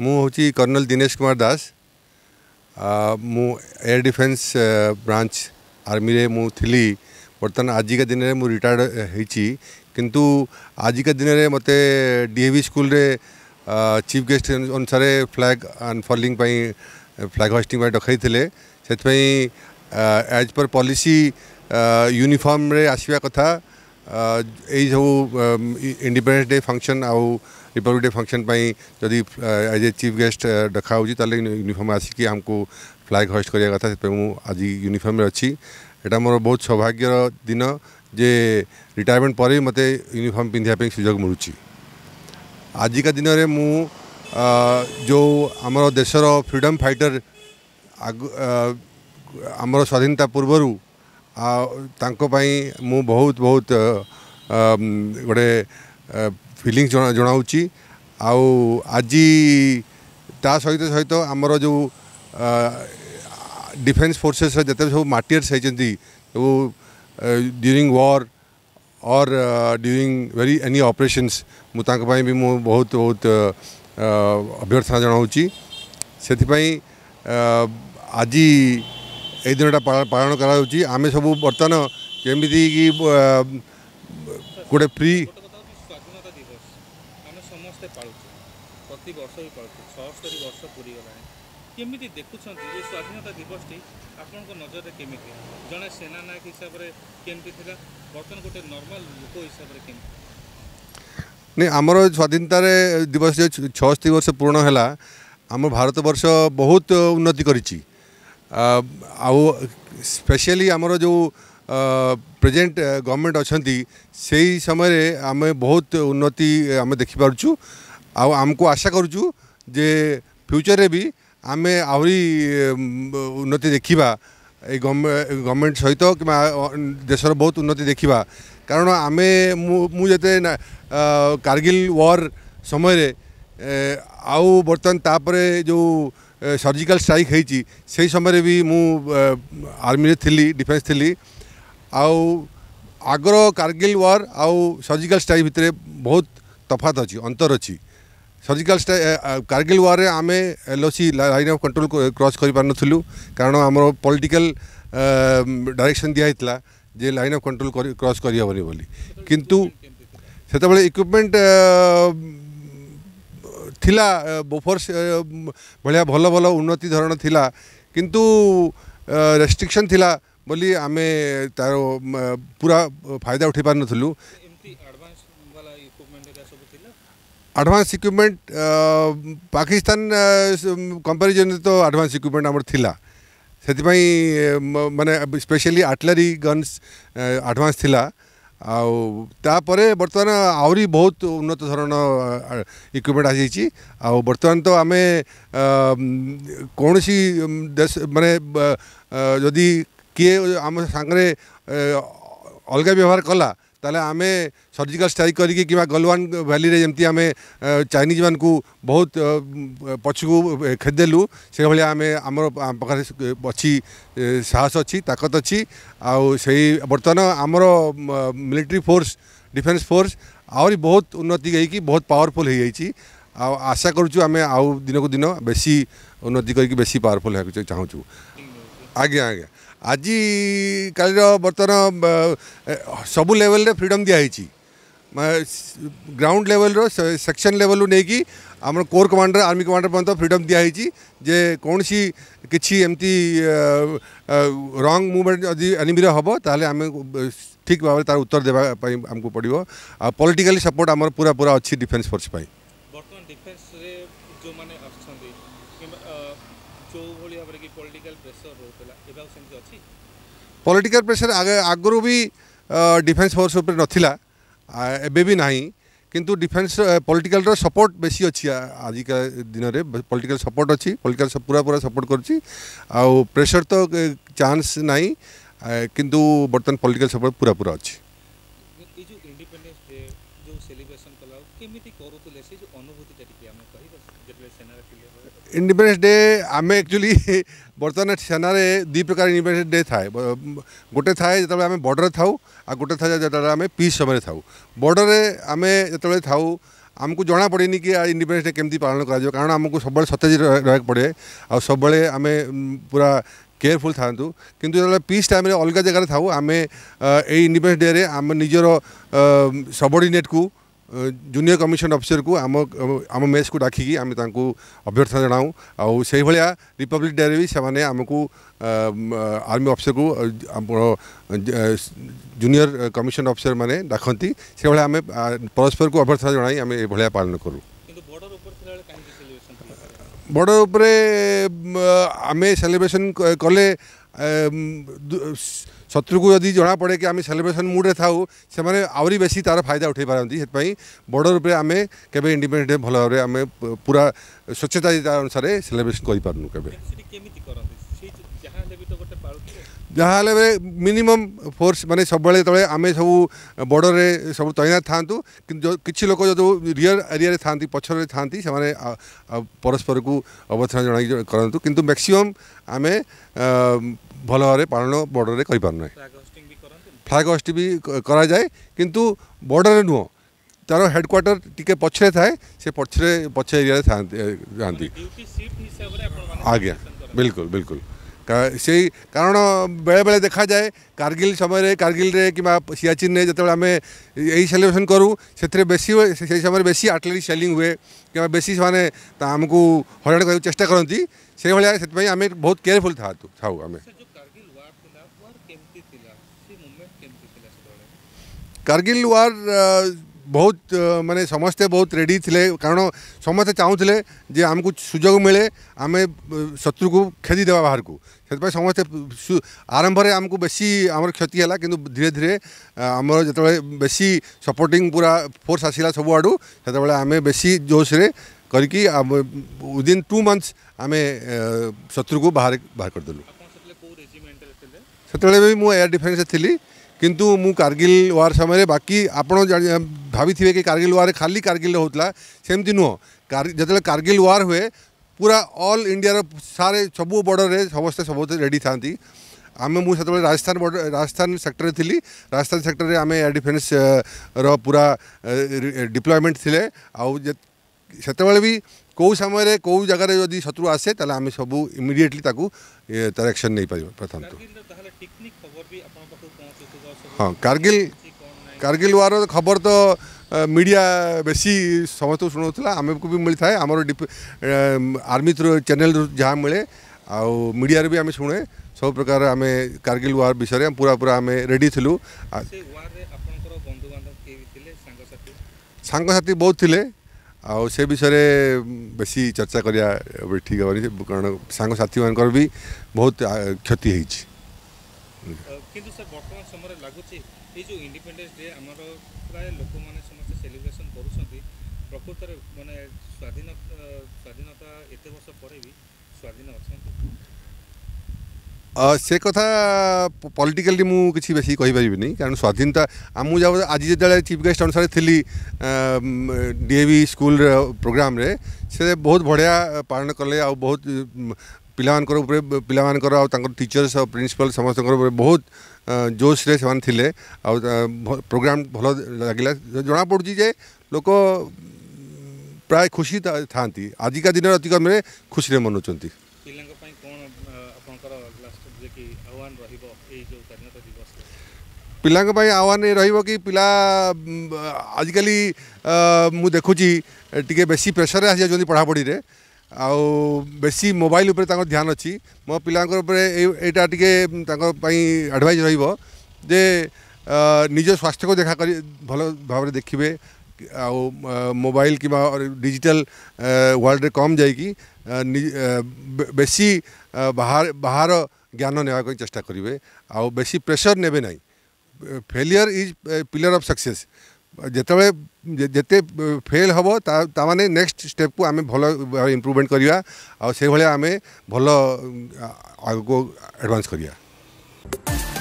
ମୁଁ ହେଉଛି କର୍ଣ୍ଣଲ୍ ଦିନେଶ କୁମାର ଦାସ ମୁଁ ଏୟାର୍ ଡିଫେନ୍ସ ବ୍ରାଞ୍ଚ ଆର୍ମିରେ ମୁଁ ଥିଲି ବର୍ତ୍ତମାନ ଆଜିକା ଦିନରେ ମୁଁ ରିଟାୟାର୍ଡ଼ ହେଇଛି କିନ୍ତୁ ଆଜିକା ଦିନରେ ମୋତେ ଡି ଏ ଭି ସ୍କୁଲରେ ଚିଫ୍ ଗେଷ୍ଟ ଅନୁସାରେ ଫ୍ଲାଗ୍ ଅନଫର୍ଲିଂ ପାଇଁ ଫ୍ଲାଗ୍ ହଷ୍ଟିଂ ପାଇଁ ଡକାଇଥିଲେ ସେଥିପାଇଁ ଆଜ୍ ପର୍ ପଲିସି ୟୁନିଫର୍ମରେ ଆସିବା କଥା ଏଇ ସବୁ ଇଣ୍ଡିପେଣ୍ଡେନ୍ସ ଡେ ଫଙ୍କସନ୍ ଆଉ ରିପବ୍ଲିକ୍ ଡେ ଫଙ୍କସନ୍ ପାଇଁ ଯଦି ଆଜ୍ ଏ ଚିଫ୍ ଗେଷ୍ଟ ଡକା ହେଉଛି ତାହେଲେ ୟୁନିଫର୍ମ ଆସିକି ଆମକୁ ଫ୍ଲାଗ୍ ହଷ୍ଟ କରିବା କଥା ସେଥିପାଇଁ ମୁଁ ଆଜି ୟୁନିଫର୍ମରେ ଅଛି ଏଇଟା ମୋର ବହୁତ ସୌଭାଗ୍ୟର ଦିନ ଯେ ରିଟାୟାରମେଣ୍ଟ ପରେ ବି ମୋତେ ୟୁନିଫର୍ମ ପିନ୍ଧିବା ପାଇଁ ସୁଯୋଗ ମିଳୁଛି ଆଜିକା ଦିନରେ ମୁଁ ଯେଉଁ ଆମର ଦେଶର ଫ୍ରିଡ଼ମ୍ ଫାଇଟର ଆଗ ଆମର ସ୍ୱାଧୀନତା ପୂର୍ବରୁ ତାଙ୍କ ପାଇଁ ମୁଁ ବହୁତ ବହୁତ ଗୋଟେ फिलिंग जनाऊँ आज ता सहित सहित आमर जो डिफेन्स फोर्सेस जिते सब मटीयर्स होती ड्यूरींग वार और ड्यूरींग वेरी एनी अपरेसन्स मुझे भी मु बहुत बहुत अभ्यर्थना जनाऊँ से आज ये दिन पालन करें सब बर्तन केमी गोटे फ्री ପ୍ରତିବର୍ଷ ବି କରୁଛୁ ଛଅସ୍ତରୀ ବର୍ଷ ପୁରିଗଲାଣି କେମିତି ଦେଖୁଛନ୍ତି ଏ ସ୍ୱାଧୀନତା ଦିବସଟି ଆପଣଙ୍କ ନଜରରେ କେମିତି ଜଣେ ସେନାନାୟକ ହିସାବରେ କେମିତି ଥିଲା ବର୍ତ୍ତମାନ ଗୋଟେ ନର୍ମାଲ ଲୋକ ହିସାବରେ କେମିତି ନାଇଁ ଆମର ସ୍ୱାଧୀନତାରେ ଦିବସ ଯେ ଛଅସ୍ତରୀ ବର୍ଷ ପୂରଣ ହେଲା ଆମ ଭାରତବର୍ଷ ବହୁତ ଉନ୍ନତି କରିଛି ଆଉ ସ୍ପେଶିଆଲି ଆମର ଯେଉଁ ପ୍ରେଜେଣ୍ଟ ଗଭର୍ଣ୍ଣମେଣ୍ଟ ଅଛନ୍ତି ସେଇ ସମୟରେ ଆମେ ବହୁତ ଉନ୍ନତି ଆମେ ଦେଖିପାରୁଛୁ आमको आशा करूँ जे फ्यूचर रे भी आम आहरी उन्नति देखा এই গভর্নমেন্ট সহ কিংবা দেশের বহুত উন্নতি দেখা কারণ আমি মু যেতে কার্গিল ওয়ার সময় আউ বর্তমান তাপরে যে সর্জিকাল স্ট্রাইক হয়েছি সেই সময় বি মু আর্মিরে থিলি ডিফেন্স থিলি আউ আগর কার্গিল ওয়ার আউ সর্জিকাল স্ট্রাইক ভিতরে বহুত তফাত অছি অন্তর অছি ସର୍ଜିକାଲ୍ କାରଗିଲ୍ ୱାର୍ରେ ଆମେ L O C line of control cross କରିପାରିନଥିଲୁ କାରଣ ଆମର ପଲିଟିକାଲ୍ ଡାଇରେକ୍ସନ୍ ଦିଆହେଇଥିଲା ଯେ ଲାଇନ୍ ଅଫ୍ କଣ୍ଟ୍ରୋଲ୍ କ୍ରସ୍ କରିହେବନି ବୋଲି କିନ୍ତୁ ସେତେବେଳେ ଇକ୍ୱିପମେଣ୍ଟ eh, ଥିଲା ବୋଫର୍ସ eh, eh, ଭଳିଆ ଭଲ ଭଲ ଉନ୍ନତି ଧରଣ ଥିଲା କିନ୍ତୁ ରେଷ୍ଟ୍ରିକ୍ସନ୍ ଥିଲା ବୋଲି ଆମେ ତାର ପୁରା ଫାଇଦା ଉଠାଇ ପାରିନଥିଲୁ ଆଡ଼ଭାନ୍ସ ଇକ୍ୟୁପମେଣ୍ଟ ପାକିସ୍ତାନ କମ୍ପାରିଜନ୍ରେ ତ ଆଡ଼ଭାନ୍ସ ଇକ୍ୟୁପମେଣ୍ଟ ଆମର ଥିଲା ସେଥିପାଇଁ ମାନେ ସ୍ପେଶିଆଲି ଆର୍ଟିଲାରୀ ଗନ୍ସ ଆଡ଼ଭାନ୍ସ ଥିଲା ଆଉ ତାପରେ ବର୍ତ୍ତମାନ ଆହୁରି ବହୁତ ଉନ୍ନତ ଧରଣ ଇକ୍ୟୁପମେଣ୍ଟ ଆସିଯାଇଛି ଆଉ ବର୍ତ୍ତମାନ ତ ଆମେ କୌଣସି ଦେଶ ମାନେ ଯଦି କିଏ ଆମ ସାଙ୍ଗରେ ଅଲଗା ବ୍ୟବହାର କଲା तेल आम सर्जिकाल स्ट्राइक करके कि गलवान भैली जमी आम चाइनिज मान को बहुत पछकू खेदेलु से भाया आम आम पाखे अच्छी साहस अच्छी ताकत अच्छी आई बर्तमान आमर मिलिट्री फोर्स डिफेन्स फोर्स आहरी बहुत उन्नति कि बहुत पावरफुल हो आशा करें आउ दिन को दिन बेसी उन्नति करवरफुल चाहूँ आज्ञा आज्ञा আজিকালির বর্তমান সবু লেভেলরে ফ্রিডম দিয়া হয়েছি গ্রাউন্ড লেভেলর সেকশন লেভেলু নেই আমার কোর কমান্ডার আর্মি কমান্ডার পর্যন্ত ফ্রিডম দিয়া হয়েছি যে কৌশি কিছু এমতি রং মুভমেন্ট যদি এনিমির হব তাহলে আমি ঠিক ভাবে তার উত্তর দেওয়া আমি পড়ব আর পলিটিকালি সপোর্ট আমার পুরা পুরা অছি ডিফেন্স ফোর্স পাই বর্তমান ডিফেন্স রে যে মানে আসছেন ଯୋଉଭଳି ଭାବରେ କି ପଲିଟିକାଲ ପ୍ରେସର ରହୁଥିଲା ଏବେ ଆଉ ସେମିତି ଅଛି ପଲିଟିକାଲ ପ୍ରେସର ଆଗରୁ ବି ଡିଫେନ୍ସ ଫୋର୍ସ ଉପରେ ନଥିଲା ଏବେ ବି ନାହିଁ କିନ୍ତୁ ଡିଫେନ୍ସ ପଲିଟିକାଲର ସପୋର୍ଟ ବେଶୀ ଅଛି ଆଜିକା ଦିନରେ ପଲିଟିକାଲ ସପୋର୍ଟ ଅଛି ପଲିଟିକାଲ ପୁରା ପୁରା ସପୋର୍ଟ କରୁଛି ଆଉ ପ୍ରେସର ତ ଚାନ୍ସ ନାହିଁ କିନ୍ତୁ ବର୍ତ୍ତମାନ ପଲିଟିକାଲ ସପୋର୍ଟ ପୁରା ପୁରା ଅଛି କେମିତି କରୁଥିଲେ ସେ ଅନୁଭୂତି ইন্ডিপেন্ডেন্স ডে আমি ଆକ୍ଚୁଆଲି ବର୍ତ୍ତମାନ ସେନାରେ ଦୁଇ ପ୍ରକାର ଇଣ୍ଡିପେଣ୍ଡେନ୍ସ ଡେ ଥାଏ ଗୋଟେ ଥାଏ ଯେତେବେଳେ ଆମେ ବର୍ଡ଼ରରେ ଥାଉ ଆଉ ଗୋଟେ ଥାଏ ଯେତେବେଳେ ଆମେ ପିସ୍ ସମୟରେ ଥାଉ ବର୍ଡ଼ରରେ ଆମେ ଯେତେବେଳେ ଥାଉ ଆମକୁ ଜଣା ପଡ଼େନି କି ଇଣ୍ଡିପେଣ୍ଡେନ୍ସ ଡେ କେମିତି ପାଳନ କରାଯିବ କାରଣ ଆମକୁ ସବୁବେଳେ ସତେଜ ରହିବାକୁ ପଡ଼େ ଆଉ ସବୁବେଳେ ଆମେ ପୁରା କେୟାରଫୁଲ୍ ଥାଆନ୍ତୁ କିନ୍ତୁ ଯେତେବେଳେ ପିସ୍ ଟାଇମ୍ରେ ଅଲଗା ଜାଗାରେ ଥାଉ ଆମେ ଏଇ ଇଣ୍ଡିପେଣ୍ଡେନ୍ସ ଡେରେ ଆମେ ନିଜର ସବର୍ଡ଼ିନେଟ୍କୁ ଜୁନିୟର କମିଶନ ଅଫିସରକୁ ଆମ ଆମ ମେସ୍କୁ ଡାକିକି ଆମେ ତାଙ୍କୁ ଅଭ୍ୟର୍ଥନା ଜଣାଉ ଆଉ ସେଇଭଳିଆ ରିପବ୍ଲିକ୍ ଡେରେ ବି ସେମାନେ ଆମକୁ ଆର୍ମି ଅଫିସରକୁ ଆମର ଜୁନିୟର କମିଶନ ଅଫିସର ମାନେ ଡାକନ୍ତି ସେଇଭଳିଆ ଆମେ ପରସ୍ପରକୁ ଅଭ୍ୟର୍ଥନା ଜଣାଇ ଆମେ ଏଭଳିଆ ପାଳନ କରୁ ବର୍ଡ଼ର ଉପରେ ଆମେ ସେଲିବ୍ରେସନ୍ କଲେ ଶତ୍ରୁକୁ ଯଦି ଜଣାପଡ଼େ କି ଆମେ ସେଲିବ୍ରେସନ୍ ମୁଡ଼୍ରେ ଥାଉ ସେମାନେ ଆହୁରି ବେଶୀ ତା'ର ଫାଇଦା ଉଠାଇ ପାରନ୍ତି ସେଥିପାଇଁ ବର୍ଡ଼ର ଉପରେ ଆମେ କେବେ ଇଣ୍ଡିପେଣ୍ଡେଣ୍ଟ ଭଲ ଭାବରେ ଆମେ ପୁରା ସ୍ୱଚ୍ଛତା ଅନୁସାରେ ସେଲିବ୍ରେସନ୍ କରିପାରୁନୁ କେବେ କେମିତି କରନ୍ତି ଯାହା ହେଲେ ବି ମିନିମମ୍ ଫୋର୍ସ ମାନେ ସବୁବେଳେ ଯେତେବେଳେ ଆମେ ସବୁ ବର୍ଡ଼ରରେ ସବୁ ତୈନାତ ଥାଆନ୍ତୁ କିନ୍ତୁ କିଛି ଲୋକ ଯେଉଁ ରିଅର୍ ଏରିଆରେ ଥାଆନ୍ତି ପଛରେ ଥାଆନ୍ତି ସେମାନେ ପରସ୍ପରକୁ ଅବର୍ଥନା ଜଣାଇ କରନ୍ତୁ କିନ୍ତୁ ମ୍ୟାକ୍ସିମମ୍ ଆମେ ଭଲ ଭାବରେ ପାଳନ ବର୍ଡ଼ରରେ କରିପାରୁନେ ଫ୍ଲାଗ୍ ହଷ୍ଟ ବି କରାଯାଏ କିନ୍ତୁ ବର୍ଡ଼ରରେ ନୁହଁ ତାର ହେଡ଼କ୍ୱାର୍ଟର ଟିକେ ପଛରେ ଥାଏ ସେ ପଛରେ ପଛ ଏରିଆରେ ଥାଆନ୍ତି ଆଜ୍ଞା बिल्कुल बिल्कुल से कारण बेले बेले देखा जाए कारगिल समय रे तो, कारगिल रे कि सियाचिन जो आम यही सेलिब्रेसन करूँ से बेस से समय बेस आटलेरी सेलिंग हुए कि बेसी से आमको हराण कर चेस्ट करती से भाया से आम बहुत केयरफुल था आम कारगिल वार ବହୁତ ମାନେ ସମସ୍ତେ ବହୁତ ରେଡ଼ି ଥିଲେ କାରଣ ସମସ୍ତେ ଚାହୁଁଥିଲେ ଯେ ଆମକୁ ସୁଯୋଗ ମିଳେ ଆମେ ଶତ୍ରୁକୁ ଖେଦି ଦେବା ବାହାରକୁ ସେଥିପାଇଁ ସମସ୍ତେ ଆରମ୍ଭରେ ଆମକୁ ବେଶୀ ଆମର କ୍ଷତି ହେଲା କିନ୍ତୁ ଧୀରେ ଧୀରେ ଆମର ଯେତେବେଳେ ବେଶୀ ସପୋର୍ଟିଂ ପୁରା ଫୋର୍ସ ଆସିଲା ସବୁଆଡ଼ୁ ସେତେବେଳେ ଆମେ ବେଶୀ ଜୋସ୍ରେ କରିକି ୱିଦିନ୍ ଟୁ ମନ୍ଥସ୍ ଆମେ ଶତ୍ରୁକୁ ବାହାର ବାହାର କରିଦେଲୁ ସେତେବେଳେ ବି ମୁଁ ଏୟାର ଡିଫେନ୍ସରେ ଥିଲି किंतु मु कारगिल वार समय रे बाकी आपण भावी कि कारगिल वार खाली कारगिल होता सेमती नुह जो कारगिल वार हुए पूरा ऑल इंडिया रे सारे सब बॉर्डर समस्त सब रेडी था आम मुझे से राजस्थान बॉर्डर राजस्थान सेक्टर थी राजस्थान सेक्टर में आम एयर डिफेन्स रूरा डिप्लयमेंट थे आत कौ समय कौ जगह जदि शत्रु आसे तेल आम सब इमिडली एक्शन नहीं पार्थ ହଁ କାର୍ଗିଲ କାର୍ଗିଲ ୱାର୍ର ଖବର ତ ମିଡ଼ିଆ ବେଶୀ ସମସ୍ତଙ୍କୁ ଶୁଣାଉଥିଲା ଆମକୁ ବି ମିଳିଥାଏ ଆମର ଆର୍ମି ଚ୍ୟାନେଲରୁ ଯାହା ମିଳେ ଆଉ ମିଡ଼ିଆରେ ବି ଆମେ ଶୁଣେ ସବୁ ପ୍ରକାର ଆମେ କାର୍ଗିଲ ୱାର୍ ବିଷୟରେ ପୁରା ପୁରା ଆମେ ରେଡ଼ି ଥିଲୁ ସାଙ୍ଗସାଥି ବହୁତ ଥିଲେ ଆଉ ସେ ବିଷୟରେ ବେଶୀ ଚର୍ଚ୍ଚା କରିବା ଠିକ୍ ହେବନି କାରଣ ସାଙ୍ଗସାଥିମାନଙ୍କର ବି ବହୁତ କ୍ଷତି ହେଇଛି କିନ୍ତୁ ସାର୍ ବର୍ତ୍ତମାନ ସମୟରେ ଲାଗୁଛି ଏଇ ଯେଉଁ ଇଣ୍ଡିପେଣ୍ଡେନ୍ସ ଡେ ଆମର ପ୍ରାୟ ଲୋକମାନେ ସମସ୍ତେ ସେଲିବ୍ରେସନ୍ କରୁଛନ୍ତି ପ୍ରକୃତରେ ମାନେ ସ୍ୱାଧୀନ ସ୍ୱାଧୀନତା ଏତେ ବର୍ଷ ପରେ ବି ସ୍ୱାଧୀନ ଅଛନ୍ତି ସେ କଥା ପଲିଟିକାଲି ମୁଁ କିଛି ବେଶୀ କହିପାରିବିନି କାରଣ ସ୍ୱାଧୀନତା ମୁଁ ଯାଉ ଆଜି ଯେତେବେଳେ ଚିଫ୍ ଗେଷ୍ଟ ଅନୁସାରେ ଥିଲି ଡିଏଭି ସ୍କୁଲର ପ୍ରୋଗ୍ରାମରେ ସେ ବହୁତ ବଢ଼ିଆ ପାଳନ କଲେ ଆଉ ବହୁତ पिला पाकर टीचर्स प्रिंसिपल समस्त बहुत जोश्रे थे आ प्रोग्राम भल लगे जमापड़े लोक प्राय खुशी था आजिका दिन अति अतिक्रम खुशी मनुंच पिला आहवान रही पा आजिकाली मुझे देखुची टी बेस प्रेसर आज पढ़ापढ़ी ଆଉ ବେଶୀ ମୋବାଇଲ ଉପରେ ତାଙ୍କର ଧ୍ୟାନ ଅଛି ମୋ ପିଲାଙ୍କ ଉପରେ ଏଇଟା ଟିକେ ତାଙ୍କ ପାଇଁ ଆଡ଼ଭାଇଜ୍ ରହିବ ଯେ ନିଜ ସ୍ୱାସ୍ଥ୍ୟକୁ ଦେଖା କରି ଭଲ ଭାବରେ ଦେଖିବେ ଆଉ ମୋବାଇଲ କିମ୍ବା ଡିଜିଟାଲ ୱାର୍ଲଡ଼ରେ କମ୍ ଯାଇକି ବେଶୀ ବାହାର ବାହାର ଜ୍ଞାନ ନେବା ପାଇଁ ଚେଷ୍ଟା କରିବେ ଆଉ ବେଶୀ ପ୍ରେସର ନେବେ ନାହିଁ failure is pillar of success जिते जिते फेल हम ताने नेक्स्ट स्टेप को आम भल इम्प्रुवमेंट करवा आई आम भल आग को एडवांस करवा